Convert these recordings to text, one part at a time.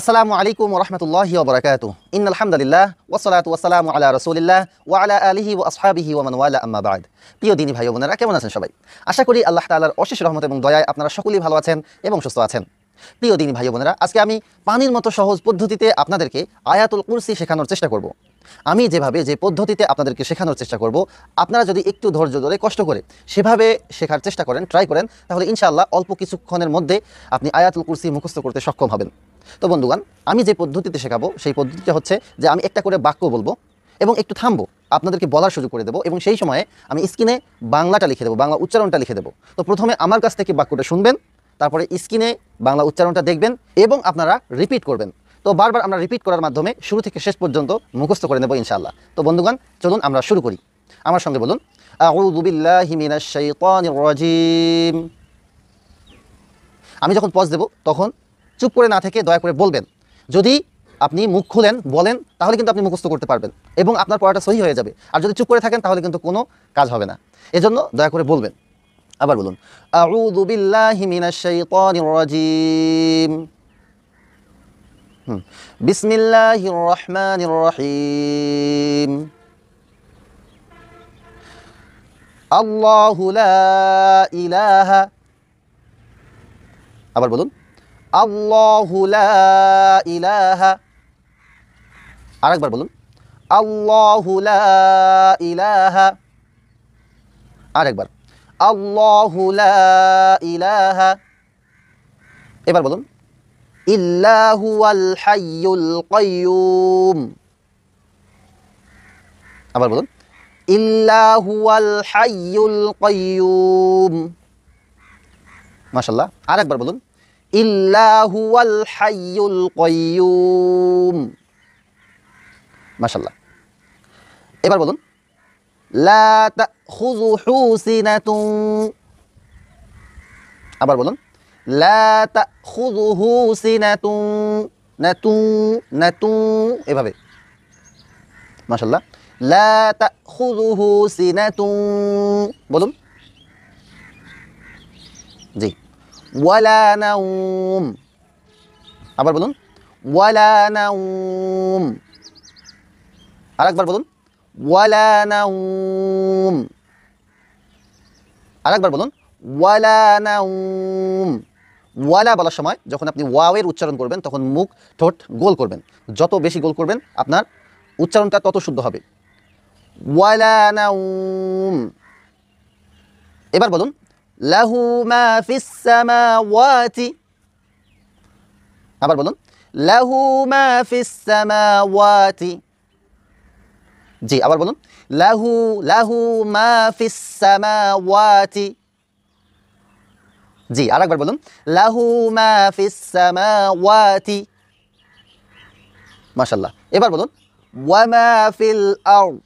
আসসালামু আলাইকুম রহমতুল্লাহি ওবরাকাত ইন আলহামদুলিল্লাহ ওসলাত ওসালাম আলা রসুলিল্লাহ ও আলা আলহি ও আসহাবিহি ওয়া মানওয়ালা আম্মাবাদ প্রিয় দিনী ভাই বোনেরা কেমন আছেন সবাই আশা করি আল্লাহ তাআলার অশেষ রহমত এবং দয়ায় আপনারা সকলেই ভালো আছেন এবং সুস্থ আছেন প্রিয় দিনী ভাই বোনেরা আজকে আমি পানির মতো সহজ পদ্ধতিতে আপনাদেরকে আয়াতুল কুরসি শেখানোর চেষ্টা করব। আমি যেভাবে যে পদ্ধতিতে আপনাদেরকে শেখানোর চেষ্টা করব আপনারা যদি একটু ধৈর্য ধরে কষ্ট করে সেভাবে শেখার চেষ্টা করেন ট্রাই করেন তাহলে ইনশাআল্লাহ অল্প কিছুক্ষণের মধ্যে আপনি আয়াতুল কুরসি মুখস্থ করতে সক্ষম হবেন তো বন্ধুগান আমি যে পদ্ধতিতে শেখাবো সেই পদ্ধতিটা হচ্ছে যে আমি একটা করে বাক্য বলবো এবং একটু থামবো আপনাদেরকে বলার সুযোগ করে দেবো এবং সেই সময়ে আমি স্ক্রিনে বাংলাটা লিখে দেবো বাংলা উচ্চারণটা লিখে দেবো তো প্রথমে আমার কাছ থেকে বাক্যটা শুনবেন তারপরে স্ক্রিনে বাংলা উচ্চারণটা দেখবেন এবং আপনারা রিপিট করবেন তো বারবার আমরা রিপিট করার মাধ্যমে শুরু থেকে শেষ পর্যন্ত মুখস্থ করে নেবো ইনশাআল্লাহ তো বন্ধুগান চলুন আমরা শুরু করি আমার সঙ্গে বলুন আমি যখন পজ দেব তখন চুপ করে না থেকে দয়া করে বলবেন যদি আপনি মুখ খুলেন বলেন তাহলে কিন্তু আপনি মুখস্থ করতে পারবেন এবং আপনার পড়াটা সহি হয়ে যাবে আর যদি চুপ করে থাকেন তাহলে কিন্তু কোনো কাজ হবে না এজন্য দয়া করে বলবেন আবার বলুন মিনাশ ইলাহা আবার বলুন আল্লাহু লা ইলাহা আরেকবার বলুন আল্লাহু লা ইলাহা আরেকবার আল্লাহু লা ইলাহা এবার বলুন ইল্লাহু আল হাইয়ুল আবার বলুন ইল্লাহু আল হাইয়ুল কাইয়ুম মাশাআল্লাহ আরেকবার বলুন ইল্লাহুয়াল হাইয়ুল কয়ুম মাশাল্লাহ এবার বলুন লা তাখুযু হুসিনাতুন আবার বলুন লা তাখুযু হুসিনাতুন নাতু নাতু এভাবে মাশাল্লাহ লা তাখুযু হুসিনাতুন বলুন জি ওয়ালা নাউম আবার বলুন ওয়ালা নাউম আরেকবার বলুন ওয়ালা নাউম আরেকবার বলুন ওয়ালা নাউম ওয়ালা বলার সময় যখন আপনি ওয়াওয়ের উচ্চারণ করবেন তখন মুখ ঠোঁট গোল করবেন যত বেশি গোল করবেন আপনার উচ্চারণটা তত শুদ্ধ হবে ওয়ালা নাউম এবার বলুন له ما في السماوات أبر بلون له ما في السماوات جي أبر بلون له له ما في السماوات জি আরেকবার بلون له ما في السماوات ما شاء الله إبر إيه بلون وما في الارض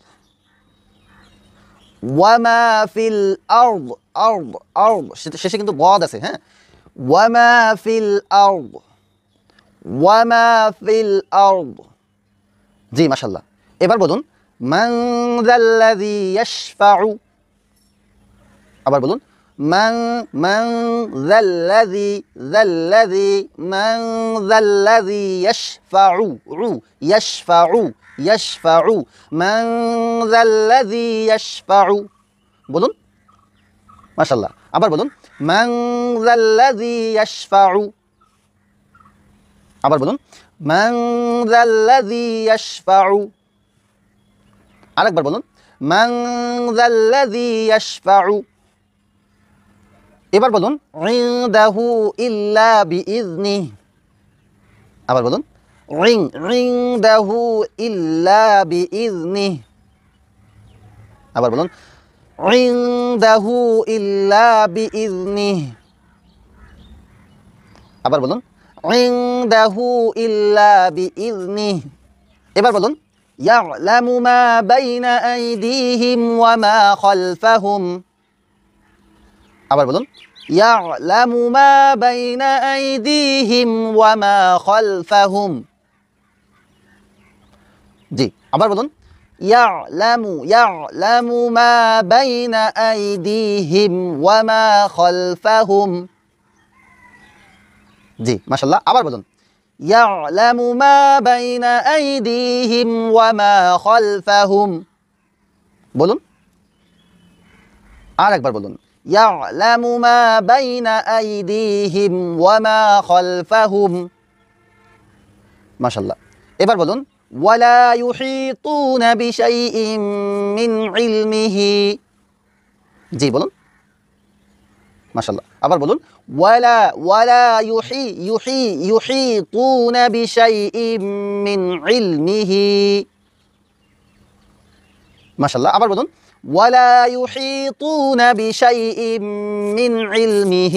وما في الارض الأرض أرض শেষে কিন্তু ضاد আছে হ্যাঁ وما في الأرض وما في الأرض জি মাশাআল্লাহ এবার বলুন মান যাল্লাযী ইয়াশফাউ আবার বলুন মান মান যাল্লাযী যাল্লাযী মান যাল্লাযী ইয়াশফাউ ইয়াশফাউ يشفع من ذا الذي يشفع بلون মাশাল্লাহ আবার বলুন ম্যাংজাল্লাফাউ আবার বলুন ম্যাংজাল্লাফাউ আরেকবার বলুন ম্যাংজাল্লাফাউ এবার বলুন ইদাহু ইল্লা বিইজনি আবার বলুন রিং রিং দাহু ইল্লা বিইজনি আবার বলুন عنده إلا بإذنه أبار بلون عنده إلا بإذنه أبار بلون يعلم ما بين أيديهم وما خلفهم أبار بلون يعلم ما بين أيديهم وما خلفهم جي أبار بلون يعلم يعلم ما بين أيديهم وما خلفهم ما شاء الله عبر بدون يعلم ما بين أيديهم وما خلفهم بدون আর بر بدون يعلم ما بين أيديهم وما خلفهم ما شاء الله إبر إيه بدون ولا يحيطون بشيء من علمه جي بولون ما شاء الله আবার বলুন ولا ولا يحي يحي يحيطون بشيء من علمه ما شاء الله আবার বলুন ولا يحيطون بشيء من علمه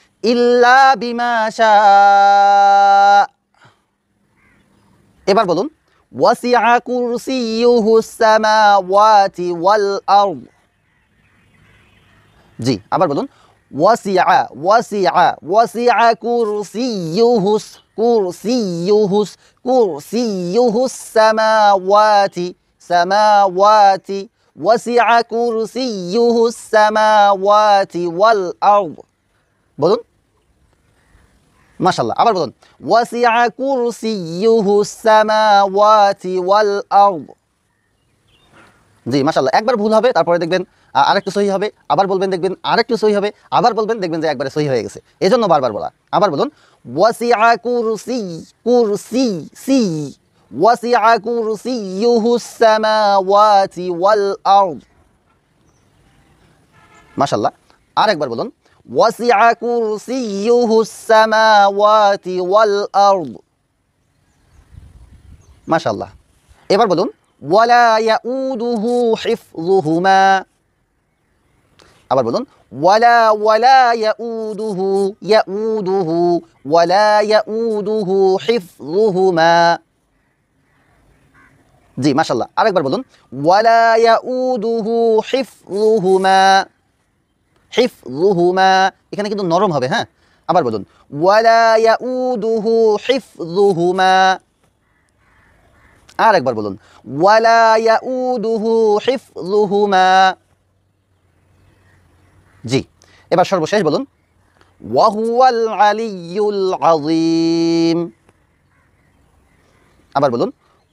ইল্লা বিমাশা এবার বলুন ওয়াসিআ কুরসিয়ুহু সামাওয়াতি ওয়াল আরদ জি আবার বলুন ওয়াসিআ ওয়াসিআ ওয়াসিআ কুরসিয়ুহু কুরসিয়ুহু কুরসিয়ুহু সামাওয়াতি সামাওয়াতি ওয়াসিআ কুরসিয়ুহু সামাওয়াতি ওয়াল আরদ বলুন মাশাল্লাহ আবার বলুন ওয়াসিয়া কুরসিয়ুহু সামাওয়াতি ওয়াল আরদ জি মাশাল্লাহ একবার ভুল হবে তারপরে দেখবেন আরেকটু সহি হবে আবার বলবেন দেখবেন আরেকটু সহি হবে আবার বলবেন দেখবেন যে একবারে সহি হয়ে গেছে এই জন্য বারবার বলা আবার বলুন ওয়াসিয়া কুরসি কুরসি সি ওয়াসিয়া কুরসিয়ুহু সামাওয়াতি ওয়াল আরদ মাশাল্লাহ আরেকবার বলুন وسع كرسيه السماوات والأرض ما شاء الله এবার বলুন ولا يؤوده حفظهما আবার বলুন ولا ولا يؤوده يؤوده ولا يؤوده حفظهما ما شاء الله আরেকবার বলুন ولا يؤوده حفظهما হিফ রুহুমা এখানে কিন্তু নরম হবে হ্যাঁ আবার বলুন ওয়ালায়া উদুহু হিফ রুহুমা আর একবার বলুন ওয়ালায়া উদুহু হিফ রুহুমা জি এবার সর্বশেষ বলুন ওয়াহুয়াল আলিউল আজিম আবার বলুন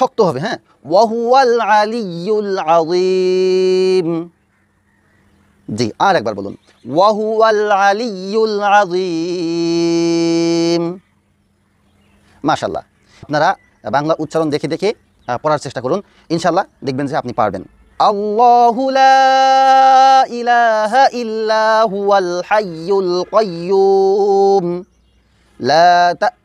শক্ত হবে হ্যাঁ ওয়াহুয়াল আলিউল আজিম জি আর একবার বলুন ওয়াহুয়াল আলিউল আজিম মাশাল্লাহ আপনারা বাংলা উচ্চারণ দেখে দেখে পড়ার চেষ্টা করুন ইনশাল্লাহ দেখবেন যে আপনি পারবেন আল্লাহু লা ইলাহা ইল্লা হুয়াল হাইয়ুল কাইয়্যুম লা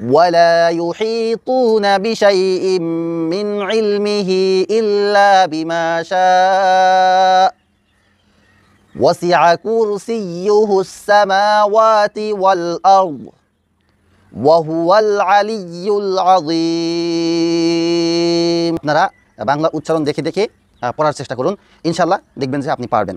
ولا يحيطون بشيء من علمه إلا بما شاء وسع كرسيه السماوات والأرض وهو العلي العظيم আপনারা বাংলা উচ্চারণ দেখে দেখে পড়ার চেষ্টা করুন ইনশাল্লাহ দেখবেন যে আপনি পারবেন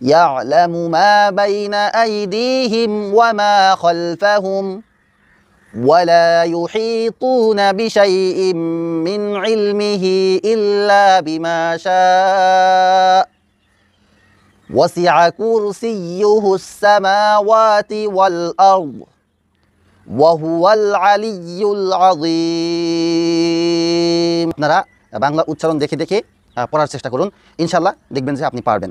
يعلم ما بين أيديهم وما خلفهم ولا يحيطون بشيء من علمه إلا بما شاء وسع كرسيه السماوات والأرض وهو العلي العظيم আপনারা বাংলা উচ্চারণ দেখে দেখে পড়ার চেষ্টা করুন ইনশাল্লাহ দেখবেন যে আপনি পারবেন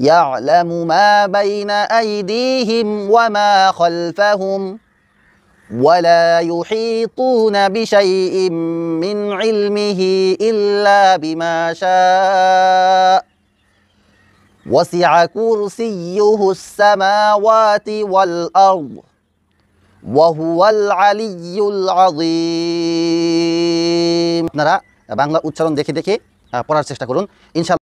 يعلم ما بين أيديهم وما خلفهم ولا يحيطون بشيء من علمه إلا بما شاء وسع كرسيه السماوات والأرض وهو العلي العظيم نرى بانغلا উচ্চারণ দেখে দেখে পড়ার চেষ্টা করুন